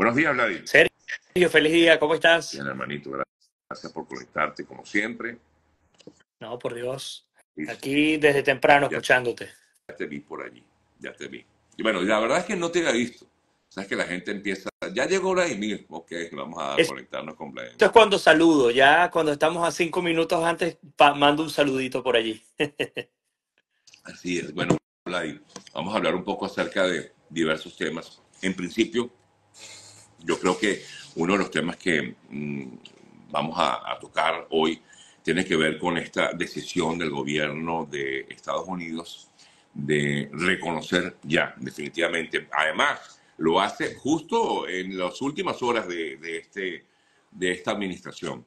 Buenos días, Vladimir. Sergio, feliz día, ¿cómo estás? Bien, hermanito, gracias por conectarte, como siempre. No, por Dios. Aquí desde temprano escuchándote. Ya te vi por allí, ya te vi. Y bueno, la verdad es que no te había visto. Sabes que la gente empieza, ya llegó Vladimir, ok, vamos a conectarnos con Vladimir. Esto es cuando saludo, ya cuando estamos a cinco minutos antes, mando un saludito por allí. Así es, bueno, Vladimir, vamos a hablar un poco acerca de diversos temas. En principio, yo creo que uno de los temas que mm, vamos a, tocar hoy tiene que ver con esta decisión del gobierno de Estados Unidos de reconocer ya definitivamente. Además, lo hace justo en las últimas horas de, este, esta administración.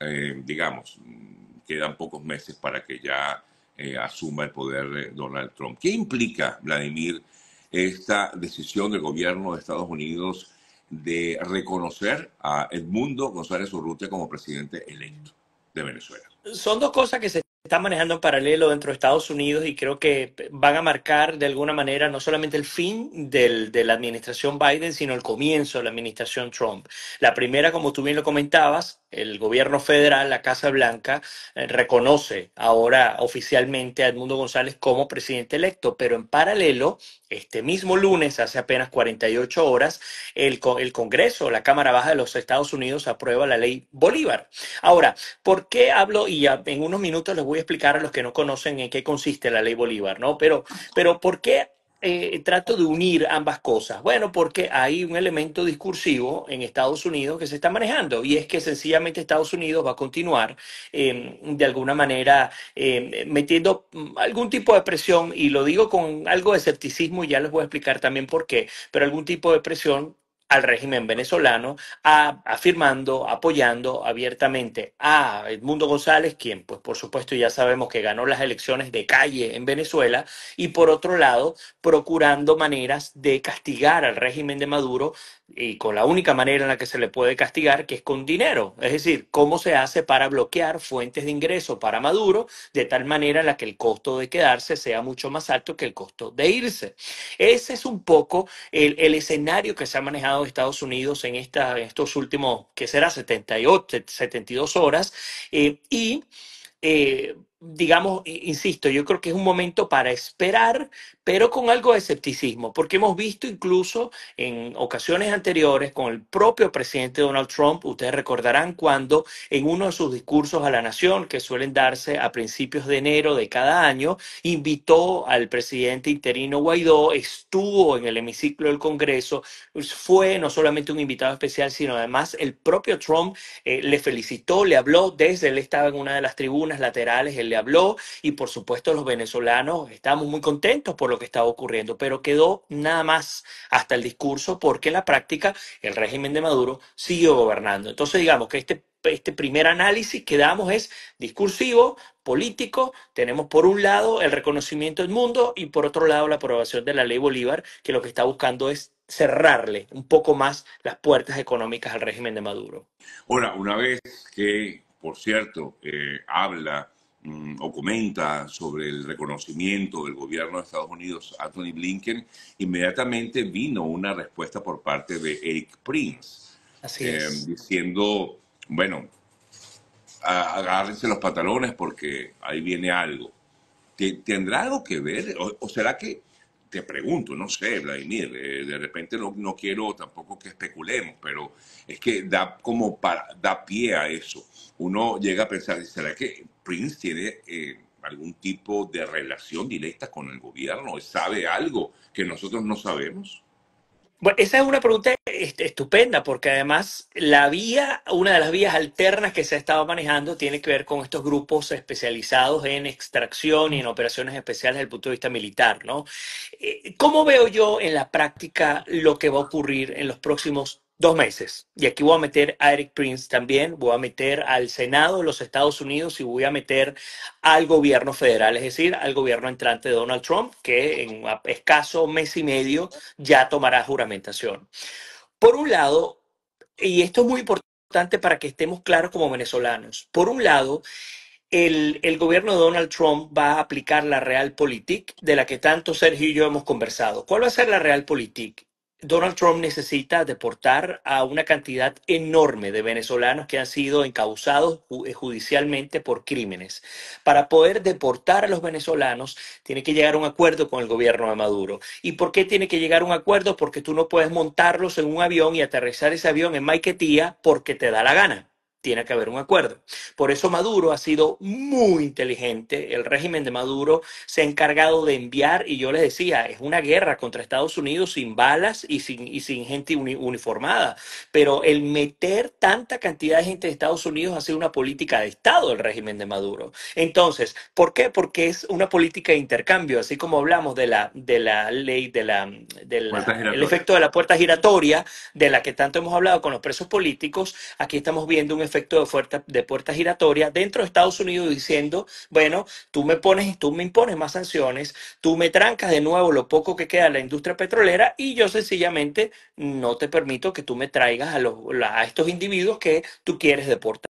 Eh, digamos, mm, quedan pocos meses para que ya eh, asuma el poder eh, Donald Trump. ¿Qué implica, Vladimir, esta decisión del gobierno de Estados Unidos? de reconocer a Edmundo González Urrutia como presidente electo de Venezuela. Son dos cosas que se están manejando en paralelo dentro de Estados Unidos y creo que van a marcar de alguna manera no solamente el fin de la administración Biden, sino el comienzo de la administración Trump. La primera, como tú bien lo comentabas, el gobierno federal, la Casa Blanca, eh, reconoce ahora oficialmente a Edmundo González como presidente electo, pero en paralelo, este mismo lunes, hace apenas 48 horas, el, el Congreso, la Cámara Baja de los Estados Unidos aprueba la ley Bolívar. Ahora, ¿por qué hablo? Y en unos minutos les voy voy a explicar a los que no conocen en qué consiste la ley Bolívar, ¿no? Pero, pero ¿por qué eh, trato de unir ambas cosas? Bueno, porque hay un elemento discursivo en Estados Unidos que se está manejando y es que sencillamente Estados Unidos va a continuar em, de alguna manera em, metiendo mm, algún tipo de presión, y lo digo con algo de escepticismo, y ya les voy a explicar también por qué, pero algún tipo de presión al régimen venezolano, afirmando, apoyando abiertamente a Edmundo González, quien pues por supuesto ya sabemos que ganó las elecciones de calle en Venezuela, y por otro lado, procurando maneras de castigar al régimen de Maduro y con la única manera en la que se le puede castigar, que es con dinero. Es decir, cómo se hace para bloquear fuentes de ingreso para Maduro de tal manera en la que el costo de quedarse sea mucho más alto que el costo de irse. Ese es un poco el, escenario que se ha manejado Estados Unidos en, estos últimos, que será 78, 72 horas. Eh, y eh, digamos, insisto, yo creo que es un momento para esperar, pero con algo de escepticismo, porque hemos visto incluso en ocasiones anteriores con el propio presidente Donald Trump, ustedes recordarán cuando en uno de sus discursos a la nación, que suelen darse a principios de enero de cada año, invitó al presidente interino Guaidó, estuvo en el hemiciclo del Congreso, pues fue no solamente un invitado especial, sino además el propio Trump eh, le felicitó, le habló desde él estaba en una de las tribunas laterales, habló y por supuesto los venezolanos estamos muy contentos por lo que estaba ocurriendo, pero quedó nada más hasta el discurso porque en la práctica el régimen de Maduro siguió gobernando. Entonces digamos que este este primer análisis que damos es discursivo, político. Tenemos por un lado el reconocimiento del mundo y por otro lado la aprobación de la ley Bolívar, que lo que está buscando es cerrarle un poco más las puertas económicas al régimen de Maduro. Ahora, una vez que, por cierto, eh, habla Mm, o comenta sobre el reconocimiento del gobierno de Estados Unidos a Tony Blinken, inmediatamente vino una respuesta por parte de Eric Prince, eh, diciendo, bueno, agárrense los pantalones porque ahí viene algo. ¿Tendrá algo que ver? o será que te pregunto, no sé, Vladimir, eh, de repente no, no, quiero tampoco que especulemos, pero es que da como para, da pie a eso. Uno llega a pensar, ¿será que Prince tiene eh, algún tipo de relación directa con el gobierno? ¿Sabe algo que nosotros no sabemos? Bueno, esa es una pregunta este, estupenda, porque además la vía, una de las vías alternas que se ha estado manejando tiene que ver con estos grupos especializados en extracción y en operaciones especiales desde el punto de vista militar, ¿no? Eh, ¿Cómo veo yo en la práctica lo que va a ocurrir en los próximos dos meses. Y aquí voy a meter a Eric Prince también, voy a meter al Senado de los Estados Unidos y voy a meter al gobierno federal, es decir, al gobierno entrante de Donald Trump, que en un escaso mes y medio ya tomará juramentación. Por un lado, y esto es muy importante para que estemos claros como venezolanos, por un lado, el, gobierno de Donald Trump va a aplicar la realpolitik de la que tanto Sergio y yo hemos conversado. ¿Cuál va a ser la realpolitik? Donald Trump necesita deportar a una cantidad enorme de venezolanos que han sido encausados eh, judicialmente por crímenes. Para poder deportar a los venezolanos, tiene que llegar a un acuerdo con el gobierno de Maduro. ¿Y por qué tiene que llegar a un acuerdo? Porque tú no puedes montarlos en un avión y aterrizar ese avión en Maiquetía porque te da la gana tiene que haber un acuerdo. Por eso Maduro ha sido muy inteligente. El régimen de Maduro se ha encargado de enviar, y yo les decía, es una guerra contra Estados Unidos sin balas y sin, y sin gente uniformada. Pero el meter tanta cantidad de gente de Estados Unidos ha sido una política de Estado el régimen de Maduro. Entonces, ¿por qué? Porque es una política de intercambio, así como hablamos de la, de la ley, de la, efecto de la puerta giratoria, de la que tanto hemos hablado con los presos políticos, aquí estamos viendo un efecto de, puerta, de puertas giratoria dentro de Estados Unidos diciendo, bueno, tú me pones, tú me impones más sanciones, tú me trancas de nuevo lo poco que queda de la industria petrolera y yo sencillamente no te permito que tú me traigas a, los, a estos individuos que tú quieres deportar.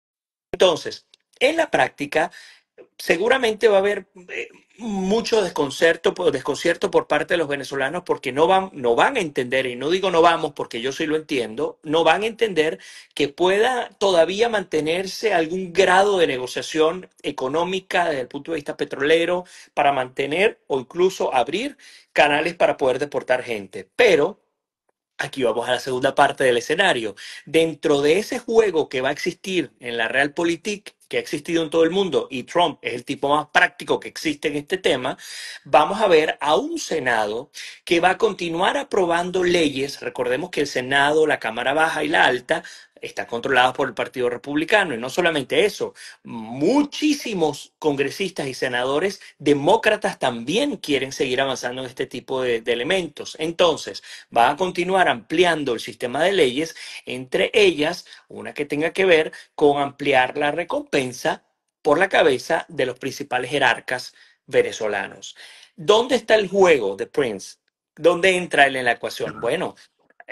Entonces, en la práctica, seguramente va a haber eh, mucho desconcierto, por parte de los venezolanos porque no van, no van a entender, y no digo no vamos porque yo sí lo entiendo, no van a entender que pueda todavía mantenerse algún grado de negociación económica desde el punto de vista petrolero para mantener o incluso abrir canales para poder deportar gente. Pero aquí vamos a la segunda parte del escenario. Dentro de ese juego que va a existir en la Realpolitik, que ha existido en todo el mundo, y Trump es el tipo más práctico que existe en este tema, vamos a ver a un Senado que va a continuar aprobando leyes. Recordemos que el Senado, la Cámara Baja y la Alta están controlados por el Partido Republicano. Y no solamente eso, muchísimos congresistas y senadores demócratas también quieren seguir avanzando en este tipo de, elementos. Entonces, va a continuar ampliando el sistema de leyes, entre ellas una que tenga que ver con ampliar la recompensa por la cabeza de los principales jerarcas venezolanos. ¿Dónde está el juego de Prince? ¿Dónde entra él en la ecuación? Bueno,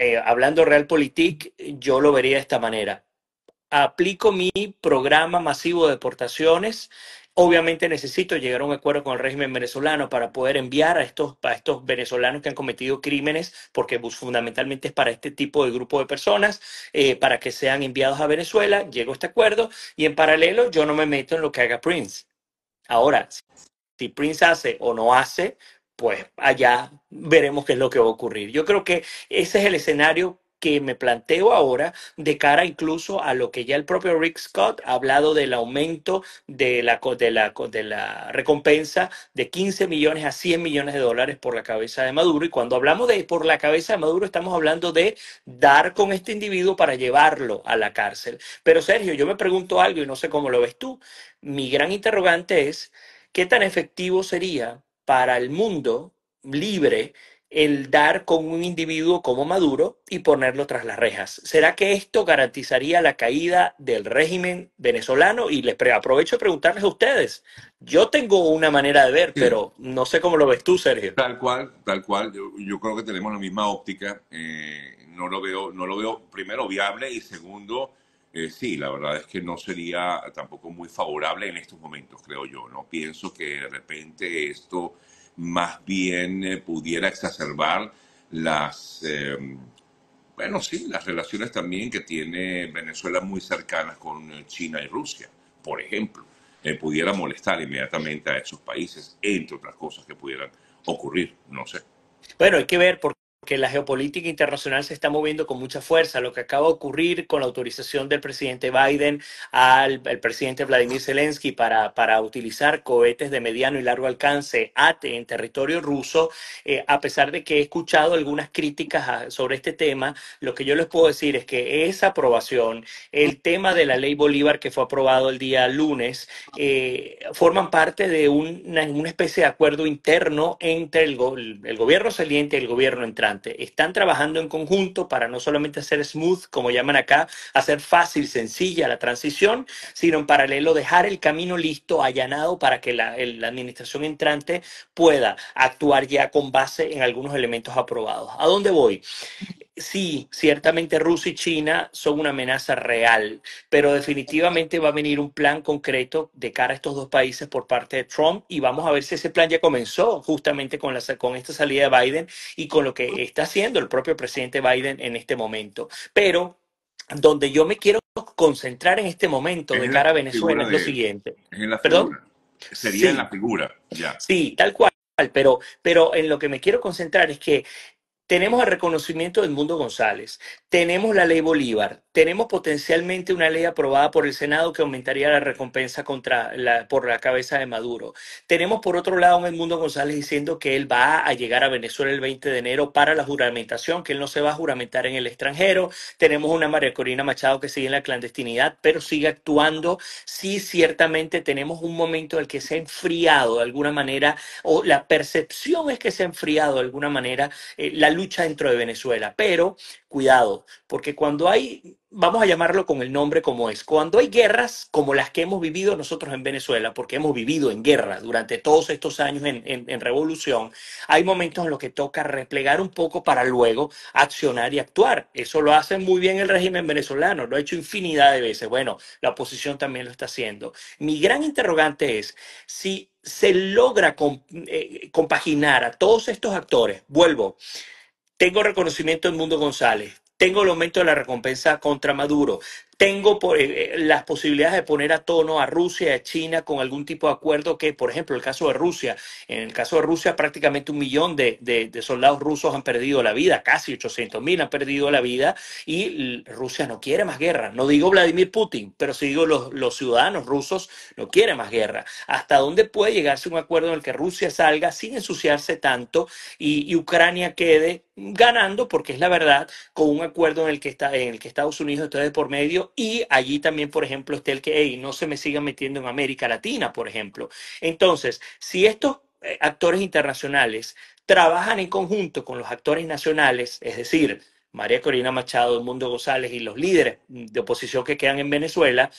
eh, hablando Realpolitik, yo lo vería de esta manera. Aplico mi programa masivo de deportaciones. Obviamente necesito llegar a un acuerdo con el régimen venezolano para poder enviar a estos, estos venezolanos que han cometido crímenes, porque fundamentalmente es para este tipo de grupo de personas, eh, para que sean enviados a Venezuela. Llego a este acuerdo y en paralelo yo no me meto en lo que haga Prince. Ahora, si Prince hace o no hace, pues allá veremos qué es lo que va a ocurrir. Yo creo que ese es el escenario que me planteo ahora de cara incluso a lo que ya el propio Rick Scott ha hablado del aumento de la, recompensa de 15 millones a 100 millones de dólares por la cabeza de Maduro. Y cuando hablamos de por la cabeza de Maduro, estamos hablando de dar con este individuo para llevarlo a la cárcel. Pero Sergio, yo me pregunto algo y no sé cómo lo ves tú. Mi gran interrogante es, ¿qué tan efectivo sería para el mundo libre el dar con un individuo como Maduro y ponerlo tras las rejas. ¿Será que esto garantizaría la caída del régimen venezolano? Y les aprovecho de preguntarles a ustedes. Yo tengo una manera de ver, pero no sé cómo lo ves tú, Sergio. Tal cual, tal cual. Yo, creo que tenemos la misma óptica. Eh, no lo veo, no lo veo primero viable y segundo eh, sí, la verdad es que no sería tampoco muy favorable en estos momentos, creo yo. No pienso que de repente esto más bien eh, pudiera exacerbar las, em, bueno, sí, las relaciones también que tiene Venezuela muy cercanas con eh, China y Rusia, por ejemplo. pudiera molestar inmediatamente a esos países, entre otras cosas que pudieran ocurrir, no sé. Bueno, hay que ver por que la geopolítica internacional se está moviendo con mucha fuerza. Lo que acaba de ocurrir con la autorización del presidente Biden al, presidente Vladimir Zelensky para, para, utilizar cohetes de mediano y largo alcance AT e en territorio ruso, eh, a pesar de que he escuchado algunas críticas ah, sobre este tema, lo que yo les puedo decir es que esa aprobación, el tema de la ley Bolívar que fue aprobado el día lunes, eh, forman parte de una, una, especie de acuerdo interno entre el, el gobierno saliente y el gobierno entrante. Están trabajando en conjunto para no solamente hacer smooth, como llaman acá, hacer fácil, sencilla la transición, sino en paralelo dejar el camino listo, allanado, para que la, la administración entrante pueda actuar ya con base en algunos elementos aprobados. ¿A dónde voy? sí, ciertamente Rusia y China son una amenaza real, pero definitivamente va a venir un plan concreto de cara a estos dos países por parte de Trump y vamos a ver si ese plan ya comenzó justamente con, la, con esta salida de Biden y con lo que está haciendo el propio presidente Biden en este momento. Pero donde yo me quiero concentrar en este momento de cara a Venezuela es lo siguiente. en la ¿Perdón? Sería en la figura, Sí, tal cual. Pero, pero en lo que me quiero concentrar es que tenemos el reconocimiento del mundo González, tenemos la ley Bolívar, tenemos potencialmente una ley aprobada por el Senado que aumentaría la recompensa contra por la cabeza de Maduro. Tenemos por otro lado a Edmundo González diciendo que él va a llegar a Venezuela el 20 de enero para la juramentación, que él no se va a juramentar en el extranjero. Tenemos una María Corina Machado que sigue en la clandestinidad, pero sigue actuando. Sí, ciertamente tenemos un momento en el que se ha enfriado de alguna manera, o la percepción es que se ha enfriado de alguna manera eh, la lucha dentro de Venezuela. Pero cuidado, porque cuando hay vamos a llamarlo con el nombre como es. Cuando hay guerras como las que hemos vivido nosotros en Venezuela, porque hemos vivido en guerra durante todos estos años en, revolución, hay momentos en los que toca replegar un poco para luego accionar y actuar. Eso lo hace muy bien el régimen venezolano, lo ha hecho infinidad de veces. Bueno, la oposición también lo está haciendo. Mi gran interrogante es si se logra eh, compaginar a todos estos actores, vuelvo, tengo reconocimiento en Mundo González, tengo el aumento de la recompensa contra Maduro tengo por, eh, eh, las posibilidades de poner a tono a Rusia, y a China con algún tipo de acuerdo que, por ejemplo, el caso de Rusia, en el caso de Rusia prácticamente un millón de, soldados rusos han perdido la vida, casi 800 mil han perdido la vida y Rusia no quiere más guerra. No digo Vladimir Putin, pero si digo los, ciudadanos rusos no quieren más guerra. ¿Hasta dónde puede llegarse un acuerdo en el que Rusia salga sin ensuciarse tanto y, y Ucrania quede ganando, porque es la verdad, con un acuerdo en el que, está, en el que Estados Unidos está de por medio y allí también, por ejemplo, esté el que no se me siga metiendo en América Latina, por ejemplo. Entonces, si estos eh, actores internacionales trabajan en conjunto con los actores nacionales, es decir, María Corina Machado, Mundo González y los líderes de oposición que quedan en Venezuela,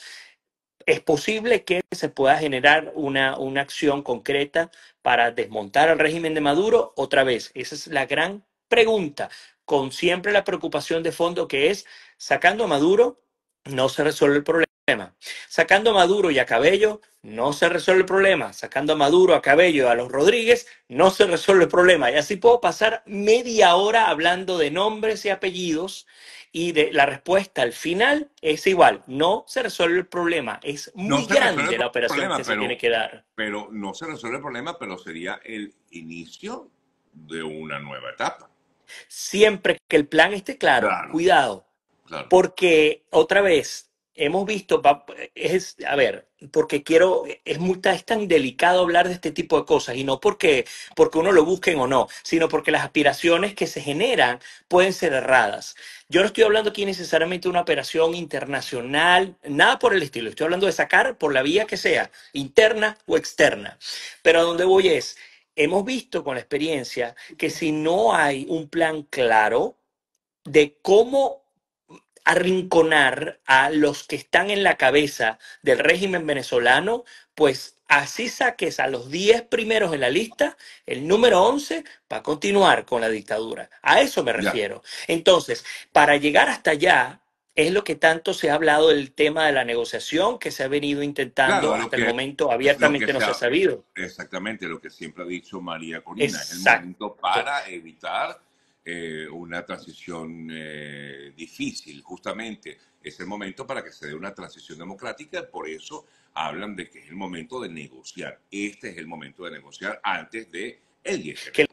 es posible que se pueda generar una, una acción concreta para desmontar al régimen de Maduro otra vez. Esa es la gran pregunta, con siempre la preocupación de fondo que es, sacando a Maduro, no se resuelve el problema. Sacando a Maduro y a Cabello, no se resuelve el problema. Sacando a Maduro, a Cabello, a los Rodríguez, no se resuelve el problema. Y así puedo pasar media hora hablando de nombres y apellidos y de la respuesta al final es igual. No se resuelve el problema. Es muy grande la operación que se tiene que dar. Pero no se resuelve el problema, pero sería el inicio de una nueva etapa. Siempre que el plan esté claro. cuidado porque otra vez, hemos visto, es, a ver, porque quiero, es, muy, tan delicado hablar de este tipo de cosas y no porque, porque uno lo busquen o no, sino porque las aspiraciones que se generan pueden ser erradas. Yo no estoy hablando aquí necesariamente de una operación internacional, nada por el estilo, estoy hablando de sacar por la vía que sea, interna o externa. Pero a dónde voy es, hemos visto con la experiencia que si no hay un plan claro de cómo arrinconar a los que están en la cabeza del régimen venezolano, pues así saques a los 10 primeros en la lista, el número 11 para continuar con la dictadura. A eso me refiero. Entonces, para llegar hasta allá, es lo que tanto se ha hablado del tema de la negociación que se ha venido intentando hasta el momento abiertamente no se ha sabido. Exactamente, lo que siempre ha dicho María Corina, Exacto. el momento para evitar eh, una transición eh, difícil, justamente es el momento para que se dé una transición democrática, por eso hablan de que es el momento de negociar, este es el momento de negociar antes de el 10 de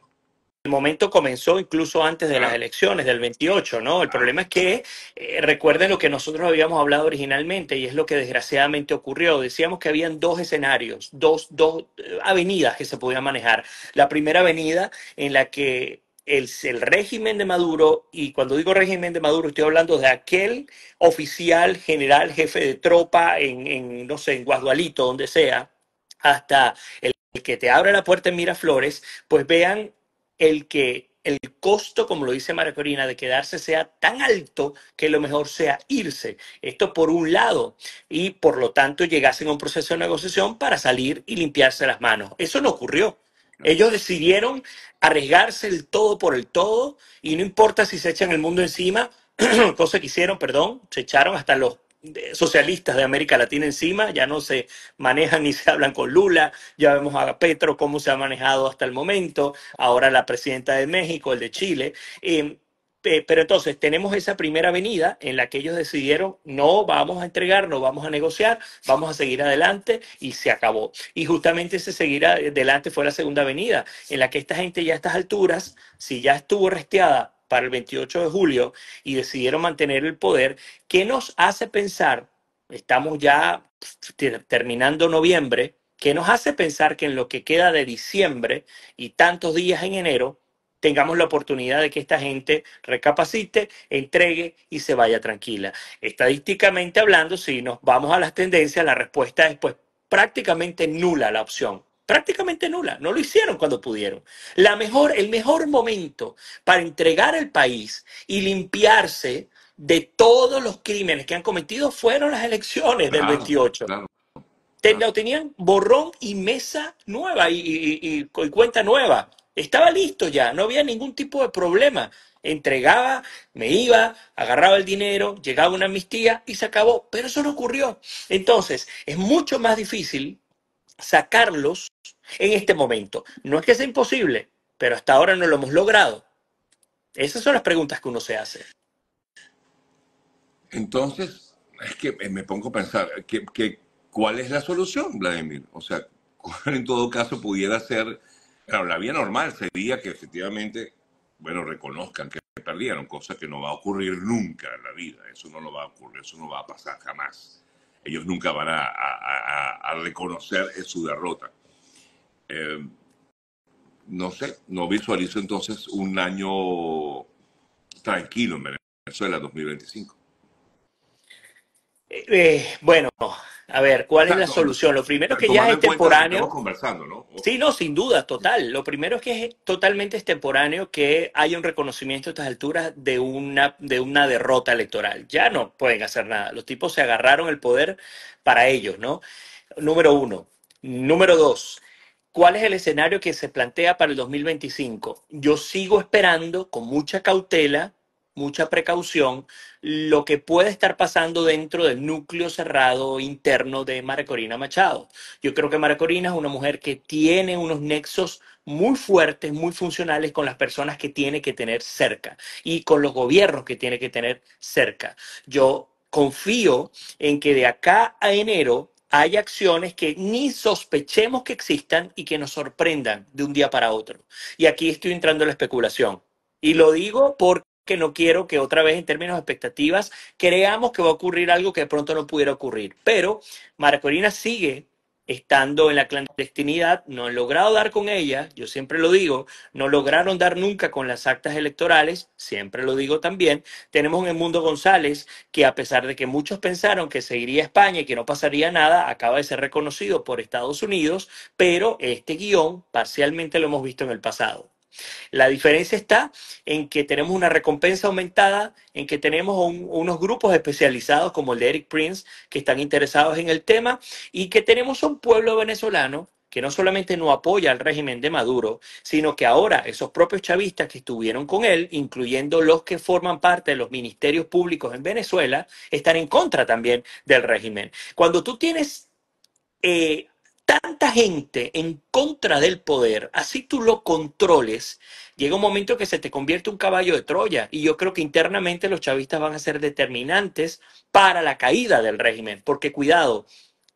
el momento comenzó incluso antes de las elecciones del 28, ¿no? El ah. problema es que eh, recuerden lo que nosotros habíamos hablado originalmente y es lo que desgraciadamente ocurrió. Decíamos que habían dos escenarios, dos, dos avenidas que se podían manejar. La primera avenida en la que el, régimen de Maduro, y cuando digo régimen de Maduro estoy hablando de aquel oficial, general, jefe de tropa en, no sé, en Guadualito, donde sea, hasta el, que te abre la puerta en Miraflores, pues vean el que el costo, como lo dice María Corina, de quedarse sea tan alto que lo mejor sea irse. Esto por un lado, y por lo tanto llegasen a un proceso de negociación para salir y limpiarse las manos. Eso no ocurrió. Ellos decidieron arriesgarse el todo por el todo y no importa si se echan el mundo encima, cosa que hicieron, perdón, se echaron hasta los eh, socialistas de América Latina encima, ya no se manejan ni se hablan con Lula, ya vemos a Petro cómo se ha manejado hasta el momento, ahora la presidenta de México, el de Chile. Em, pero entonces tenemos esa primera avenida en la que ellos decidieron, no vamos a entregar, no vamos a negociar, vamos a seguir adelante y se acabó. Y justamente ese seguir adelante eh, fue la segunda avenida, en la que esta gente ya a estas alturas, si ya estuvo resteada para el 28 de julio y decidieron mantener el poder, ¿qué nos hace pensar? Estamos ya terminando noviembre, ¿qué nos hace pensar que en lo que queda de diciembre y tantos días en enero, tengamos la oportunidad de que esta gente recapacite, entregue y se vaya tranquila. Estadísticamente hablando, si nos vamos a las tendencias, la respuesta es pues prácticamente nula la opción. Prácticamente nula, no lo hicieron cuando pudieron. La mejor, el mejor momento para entregar el país y limpiarse de todos los crímenes que han cometido fueron las elecciones del 28. tenían borrón y mesa nueva y, cuenta nueva. Estaba listo ya, no había ningún tipo de problema. Entregaba, me iba, agarraba el dinero, llegaba una amnistía y se acabó. Pero eso no ocurrió. Entonces, es mucho más difícil sacarlos en este momento. No es que sea imposible, pero hasta ahora no lo hemos logrado. Esas son las preguntas que uno se hace. Entonces, es que eh, me pongo a pensar, que, ¿cuál es la solución, Vladimir? O sea, ¿cuál en todo caso pudiera ser Claro, la vía normal sería que efectivamente, bueno, reconozcan que perdieron, cosa que no va a ocurrir nunca en la vida, eso no lo va a ocurrir, eso no va a pasar jamás. Ellos nunca van a, reconocer su derrota. Eh, no sé, no visualizo entonces un año tranquilo en Venezuela 2025. Eh, eh, bueno, a ver, ¿cuál es la solución? Lo primero es que ya es temporáneo. Estamos conversando, ¿no? Sí, no, sin duda, total. Lo primero es que es totalmente extemporáneo que haya un reconocimiento a estas alturas de una, de una derrota electoral. Ya no pueden hacer nada. Los tipos se agarraron el poder para ellos, ¿no? Número uno. Número dos. ¿Cuál es el escenario que se plantea para el 2025? Yo sigo esperando con mucha cautela, mucha precaución, lo que puede estar pasando dentro del núcleo cerrado interno de María Machado. Yo creo que María es una mujer que tiene unos nexos muy fuertes, muy funcionales con las personas que tiene que tener cerca y con los gobiernos que tiene que tener cerca. Yo confío en que de acá a enero hay acciones que ni sospechemos que existan y que nos sorprendan de un día para otro. Y aquí estoy entrando en la especulación. Y lo digo porque que no quiero que otra vez en términos de expectativas creamos que va a ocurrir algo que de pronto no pudiera ocurrir. Pero Marcolina sigue estando en la clandestinidad, no han logrado dar con ella, yo siempre lo digo, no lograron dar nunca con las actas electorales, siempre lo digo también. Tenemos el mundo González que a pesar de que muchos pensaron que seguiría a España y que no pasaría nada, acaba de ser reconocido por Estados Unidos, pero este guión parcialmente lo hemos visto en el pasado. La diferencia está en que tenemos una recompensa aumentada, en que tenemos unos grupos especializados como el de Eric Prince que están interesados en el tema y que tenemos un pueblo venezolano que no solamente no apoya al régimen de Maduro, sino que ahora esos propios chavistas que estuvieron con él, incluyendo los que forman parte de los ministerios públicos en Venezuela, están en contra también del régimen. Cuando tú tienes eh, tanta gente en contra del poder, así tú lo controles, llega un momento que se te convierte un caballo de Troya. Y yo creo que internamente los chavistas van a ser determinantes para la caída del régimen. Porque cuidado,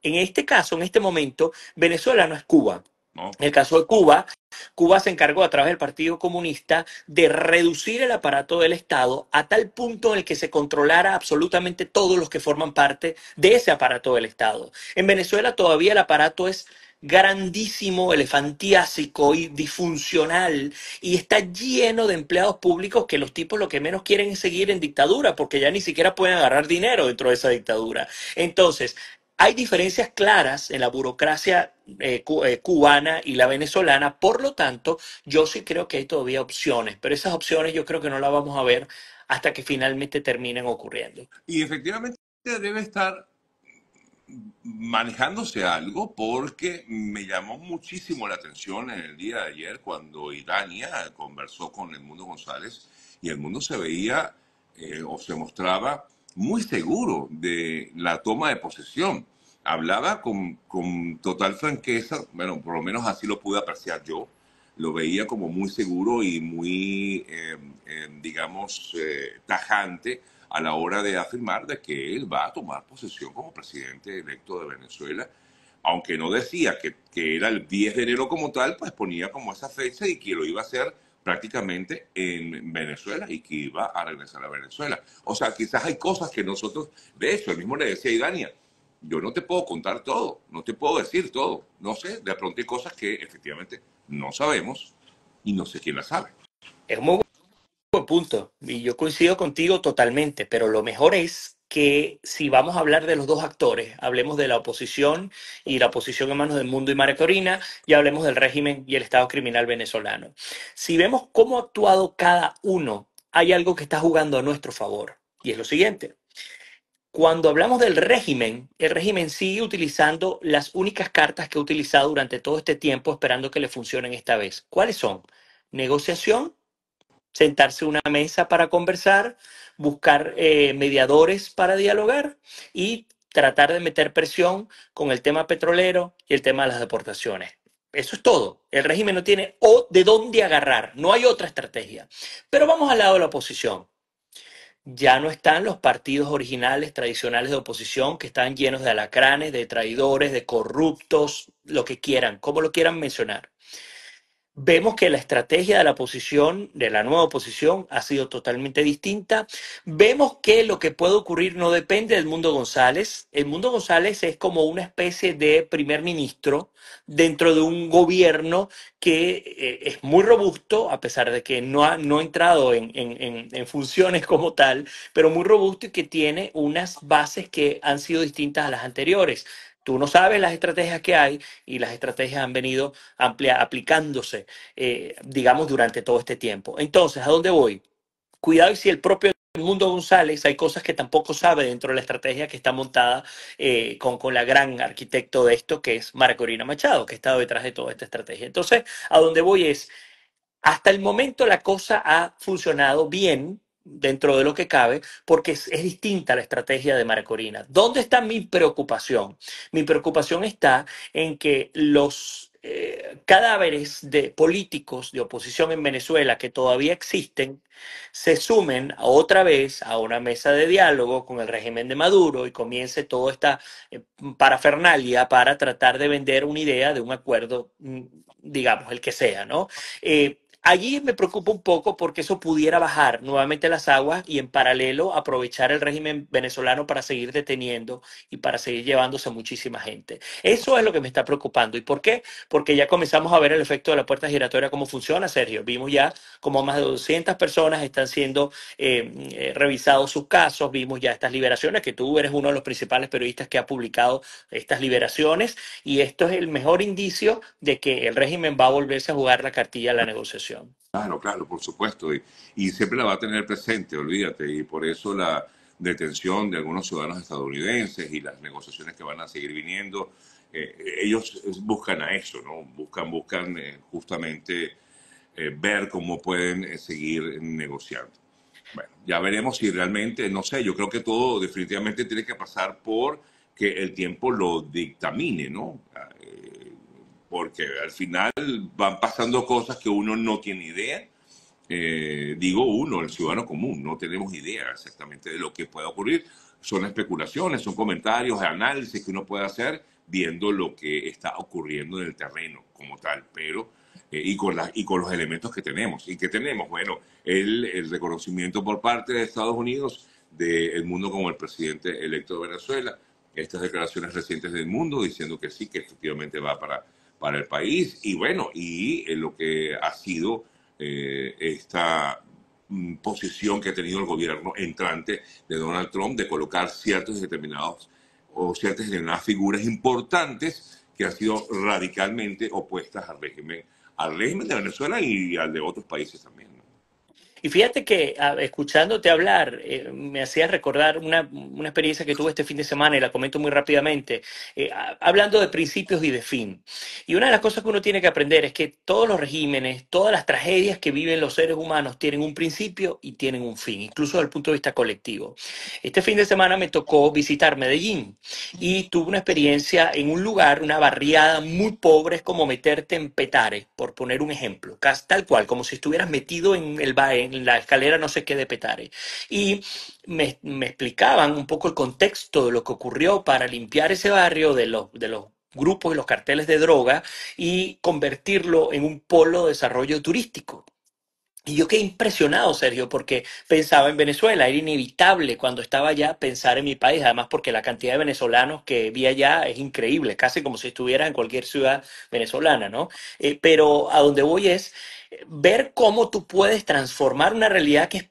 en este caso, en este momento, Venezuela no es Cuba. En el caso de Cuba, Cuba se encargó a través del Partido Comunista de reducir el aparato del Estado a tal punto en el que se controlara absolutamente todos los que forman parte de ese aparato del Estado. En Venezuela todavía el aparato es grandísimo, elefantiásico y disfuncional, y está lleno de empleados públicos que los tipos lo que menos quieren es seguir en dictadura, porque ya ni siquiera pueden agarrar dinero dentro de esa dictadura. Entonces, hay diferencias claras en la burocracia eh, eh, cubana y la venezolana, por lo tanto, yo sí creo que hay todavía opciones, pero esas opciones yo creo que no las vamos a ver hasta que finalmente terminen ocurriendo. Y efectivamente debe estar manejándose algo porque me llamó muchísimo la atención en el día de ayer cuando Irania conversó con el mundo González y el mundo se veía eh, o se mostraba muy seguro de la toma de posesión hablaba con, total franqueza, bueno, por lo menos así lo pude apreciar yo, lo veía como muy seguro y muy, em, em, digamos, eh, tajante a la hora de afirmar de que él va a tomar posesión como presidente electo de Venezuela, aunque no decía que, era el 10 de enero como tal, pues ponía como esa fecha y que lo iba a hacer prácticamente en Venezuela y que iba a regresar a Venezuela. O sea, quizás hay cosas que nosotros, de hecho, el mismo le decía a Idania, yo no te puedo contar todo, no te puedo decir todo. No sé, de pronto hay cosas que efectivamente no sabemos y no sé quién las sabe. Es muy buen punto y yo coincido contigo totalmente, pero lo mejor es que si vamos a hablar de los dos actores, hablemos de la oposición y la oposición en manos del mundo y María Corina, y hablemos del régimen y el Estado criminal venezolano. Si vemos cómo ha actuado cada uno, hay algo que está jugando a nuestro favor, y es lo siguiente. Cuando hablamos del régimen, el régimen sigue utilizando las únicas cartas que ha utilizado durante todo este tiempo esperando que le funcionen esta vez. ¿Cuáles son? Negociación, sentarse a una mesa para conversar, buscar eh, mediadores para dialogar y tratar de meter presión con el tema petrolero y el tema de las deportaciones. Eso es todo. El régimen no tiene o de dónde agarrar. No hay otra estrategia. Pero vamos al lado de la oposición ya no están los partidos originales, tradicionales de oposición, que están llenos de alacranes, de traidores, de corruptos, lo que quieran, como lo quieran mencionar. Vemos que la estrategia de la oposición, de la nueva oposición, ha sido totalmente distinta. Vemos que lo que puede ocurrir no depende del Mundo González. El Mundo González es como una especie de primer ministro dentro de un gobierno que eh, es muy robusto, a pesar de que no ha, entrado en funciones como tal, pero muy robusto y que tiene unas bases que han sido distintas a las anteriores. Tú no sabes las estrategias que hay y las estrategias han venido amplia, aplicándose, eh, digamos, durante todo este tiempo. Entonces, ¿a dónde voy? Cuidado y si el propio Mundo González, hay cosas que tampoco sabe dentro de la estrategia que está montada eh, con, la gran arquitecto de esto, que es Margarina Machado, que ha estado detrás de toda esta estrategia. Entonces, a dónde voy es, hasta el momento la cosa ha funcionado bien, dentro de lo que cabe, porque es, distinta la estrategia de Maracorina. ¿Dónde está mi preocupación? Mi preocupación está en que los eh, cadáveres de políticos de oposición en Venezuela que todavía existen se sumen otra vez a una mesa de diálogo con el régimen de Maduro y comience toda esta eh, parafernalia para tratar de vender una idea de un acuerdo, mm, digamos, el que sea, ¿no? Eh, Allí me preocupa un poco porque eso pudiera bajar nuevamente las aguas y en paralelo aprovechar el régimen venezolano para seguir deteniendo y para seguir llevándose muchísima gente. Eso es lo que me está preocupando. ¿Y por qué? Porque ya comenzamos a ver el efecto de la puerta giratoria, cómo funciona, Sergio. Vimos ya como más de 200 personas están siendo em, eh, revisados sus casos, vimos ya estas liberaciones, que tú eres uno de los principales periodistas que ha publicado estas liberaciones y esto es el mejor indicio de que el régimen va a volverse a jugar la cartilla a la negociación. Claro, claro, por supuesto. Y, siempre la va a tener presente, olvídate. Y por eso la detención de algunos ciudadanos estadounidenses y las negociaciones que van a seguir viniendo, eh, eh, ellos eh, buscan a eso, ¿no? Buscan, buscan justamente ver cómo pueden seguir negociando. Bueno, ya veremos si realmente, no sé, yo creo que todo definitivamente tiene que pasar por que el tiempo lo dictamine, ¿no? Ah, porque al final van pasando cosas que uno no tiene idea. Eh, digo uno, el ciudadano común, no tenemos idea exactamente de lo que pueda ocurrir. Son especulaciones, son comentarios, análisis que uno puede hacer viendo lo que está ocurriendo en el terreno como tal, pero eh, y, con las y con los elementos que tenemos. ¿Y que tenemos? Bueno, el, reconocimiento por parte de Estados Unidos del mundo como el presidente electo de Venezuela, estas declaraciones recientes del mundo diciendo que sí, que efectivamente va para para el país y bueno, y eh, lo que ha sido eh, esta mm, posición que ha tenido el gobierno entrante de Donald Trump de colocar ciertos determinados o ciertas determinadas figuras importantes que han sido radicalmente opuestas al régimen, al régimen de Venezuela y al de otros países también. Y fíjate que escuchándote hablar, eh, me hacías recordar una, una, experiencia que tuve este fin de semana y la comento muy rápidamente, eh, hablando de principios y de fin. Y una de las cosas que uno tiene que aprender es que todos los regímenes, todas las tragedias que viven los seres humanos tienen un principio y tienen un fin, incluso desde el punto de vista colectivo. Este fin de semana me tocó visitar Medellín y tuve una experiencia en un lugar, una barriada muy pobre, es como meterte en Petare, por poner un ejemplo, tal cual, como si estuvieras metido en el, en la escalera no se quede petare. Y me, me explicaban un poco el contexto de lo que ocurrió para limpiar ese barrio de los, de los grupos y los carteles de droga y convertirlo en un polo de desarrollo turístico. Y yo quedé impresionado, Sergio, porque pensaba en Venezuela, era inevitable cuando estaba allá pensar en mi país, además porque la cantidad de venezolanos que vi allá es increíble, casi como si estuviera en cualquier ciudad venezolana, ¿no? Eh, pero a donde voy es eh, ver cómo tú puedes transformar una realidad que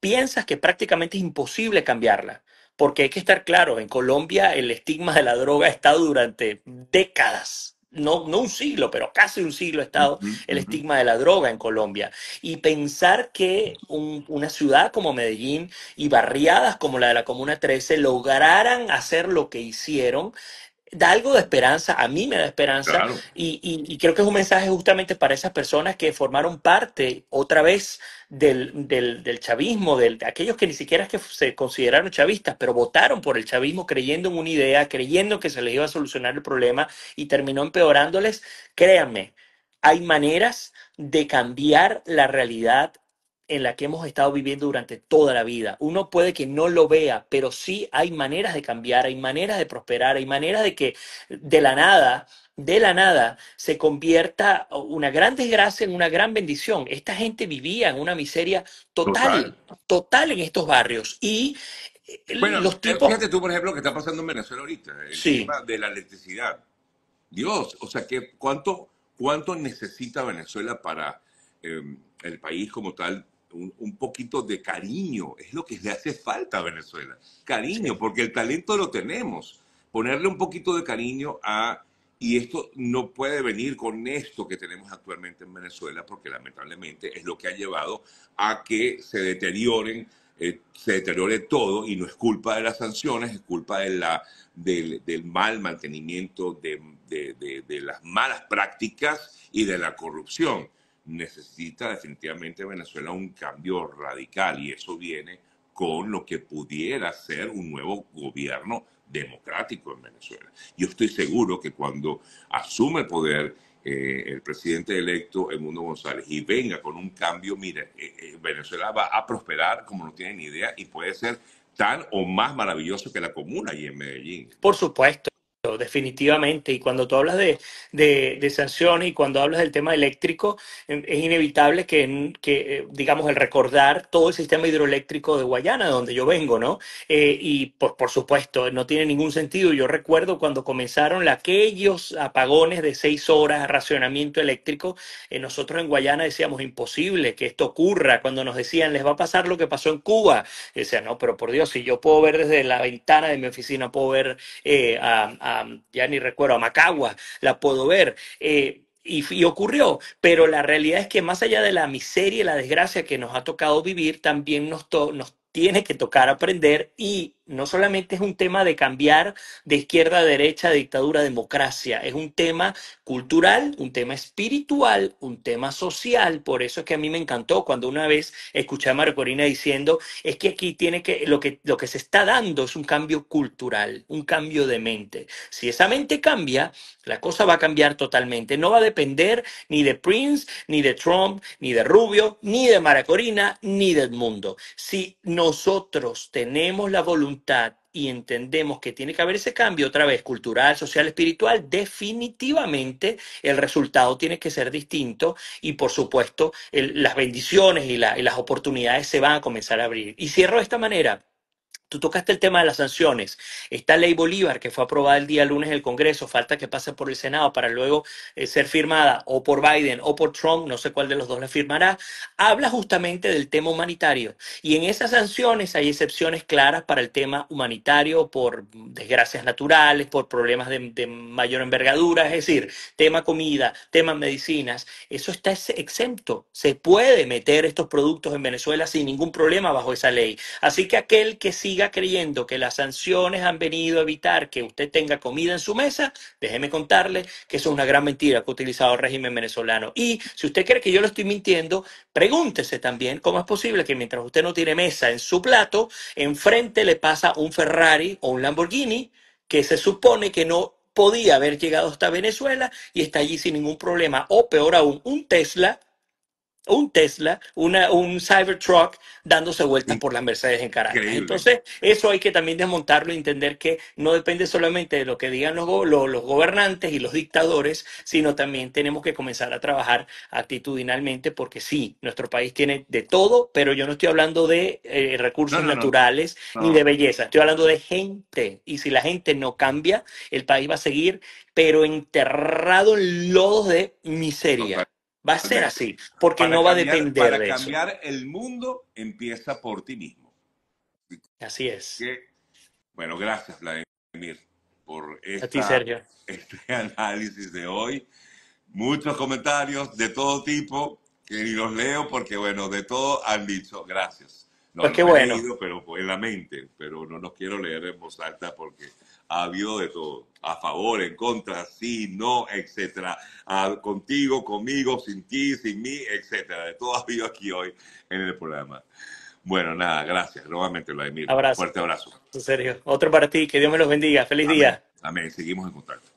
piensas que prácticamente es imposible cambiarla porque hay que estar claro, en Colombia el estigma de la droga ha estado durante décadas no, no un siglo, pero casi un siglo ha estado el estigma de la droga en Colombia. Y pensar que una ciudad como Medellín y barriadas como la de la Comuna 13 lograran hacer lo que hicieron da algo de esperanza, a mí me da esperanza y, creo que es un mensaje justamente para esas personas que formaron parte otra vez del, del, chavismo, del, de aquellos que ni siquiera que se consideraron chavistas, pero votaron por el chavismo creyendo en una idea, creyendo que se les iba a solucionar el problema y terminó empeorándoles, créanme, hay maneras de cambiar la realidad en la que hemos estado viviendo durante toda la vida. Uno puede que no lo vea, pero sí hay maneras de cambiar, hay maneras de prosperar, hay maneras de que de la nada, de la nada, se convierta una gran desgracia en una gran bendición. Esta gente vivía en una miseria total, total, en estos barrios. Y eh, los eh, tipos... Fíjate tú, por ejemplo, lo que está pasando en Venezuela ahorita, el tema de la electricidad. Dios, o sea, que cuánto, ¿cuánto necesita Venezuela para... Em, el país como tal un, poquito de cariño, es lo que le hace falta a Venezuela. Cariño, porque el talento lo tenemos. Ponerle un poquito de cariño a... Y esto no puede venir con esto que tenemos actualmente en Venezuela, porque lamentablemente es lo que ha llevado a que se deterioren eh, se deteriore todo y no es culpa de las sanciones, es culpa de la, del, mal mantenimiento, de, las malas prácticas y de la corrupción necesita definitivamente Venezuela un cambio radical y eso viene con lo que pudiera ser un nuevo gobierno democrático en Venezuela. Yo estoy seguro que cuando asume el poder eh, el presidente electo mundo González y venga con un cambio, mire, eh, eh, Venezuela va a prosperar como no tienen idea y puede ser tan o más maravilloso que la comuna y en Medellín. Por supuesto definitivamente. Y cuando tú hablas de, de, sanciones y cuando hablas del tema eléctrico, em, es inevitable que, que, eh, digamos, el recordar todo el sistema hidroeléctrico de Guayana, de donde yo vengo, ¿no? Eh, y por, pues, por, supuesto, no tiene ningún sentido. Yo recuerdo cuando comenzaron aquellos apagones de seis horas, racionamiento eléctrico, eh, nosotros en Guayana decíamos, imposible que esto ocurra. Cuando nos decían, les va a pasar lo que pasó en Cuba, decían, no, pero por Dios, si yo puedo ver desde la ventana de mi oficina, puedo ver a ya ni recuerdo, a Macagua, la puedo ver. Eh, y, y, ocurrió, pero la realidad es que más allá de la miseria y la desgracia que nos ha tocado vivir, también nos, nos tiene que tocar aprender y no solamente es un tema de cambiar de izquierda a derecha, dictadura a democracia, es un tema cultural, un tema espiritual, un tema social. Por eso es que a mí me encantó cuando una vez escuché a Mara diciendo, es que aquí tiene que lo, que, lo que se está dando es un cambio cultural, un cambio de mente. Si esa mente cambia, la cosa va a cambiar totalmente. No va a depender ni de Prince, ni de Trump, ni de Rubio, ni de Maracorina, ni del mundo. Si nosotros tenemos la voluntad y entendemos que tiene que haber ese cambio otra vez, cultural, social, espiritual, definitivamente el resultado tiene que ser distinto y por supuesto las bendiciones y las oportunidades se van a comenzar a abrir. Y cierro de esta manera Tú tocaste el tema de las sanciones. Esta ley Bolívar que fue aprobada el día lunes en el Congreso, falta que pase por el Senado para luego eh, ser firmada o por Biden o por Trump, no sé cuál de los dos la firmará, habla justamente del tema humanitario. Y en esas sanciones hay excepciones claras para el tema humanitario por desgracias naturales, por problemas de, de mayor envergadura, es decir, tema comida, tema medicinas. Eso está exento. Se puede meter estos productos en Venezuela sin ningún problema bajo esa ley. Así que aquel que sí siga creyendo que las sanciones han venido a evitar que usted tenga comida en su mesa, déjeme contarle que eso es una gran mentira que ha utilizado el régimen venezolano. Y si usted cree que yo lo estoy mintiendo, pregúntese también cómo es posible que mientras usted no tiene mesa en su plato, enfrente le pasa un Ferrari o un Lamborghini que se supone que no podía haber llegado hasta Venezuela y está allí sin ningún problema. O peor aún, un Tesla un Tesla, una, un Cybertruck dándose vueltas por las Mercedes en Caracas. Entonces, eso hay que también desmontarlo y entender que no depende solamente de lo que digan los, los, gobernantes y los dictadores, sino también tenemos que comenzar a trabajar actitudinalmente porque sí, nuestro país tiene de todo, pero yo no estoy hablando de eh, recursos naturales ni de belleza, estoy hablando de gente. Y si la gente no cambia, el país va a seguir, pero enterrado en lodos de miseria. Va a ser así, porque no va a depender de eso. cambiar el mundo empieza por ti mismo. Así es. bueno, gracias Vladimir por este análisis de hoy. Muchos comentarios de todo tipo que ni los leo porque, bueno, de todo han dicho gracias. No, pues qué bueno. pero en la mente, pero no los quiero leer en voz alta porque ha habido de todo. A favor, en contra, sí, no, etcétera. Ah, contigo, conmigo, sin ti, sin mí, etcétera. De todo ha habido aquí hoy en el programa. Bueno, nada, gracias. Nuevamente, Vladimir. Abrazo. Fuerte abrazo. En serio. Otro para ti. Que Dios me los bendiga. Feliz día. Amén. Seguimos en contacto.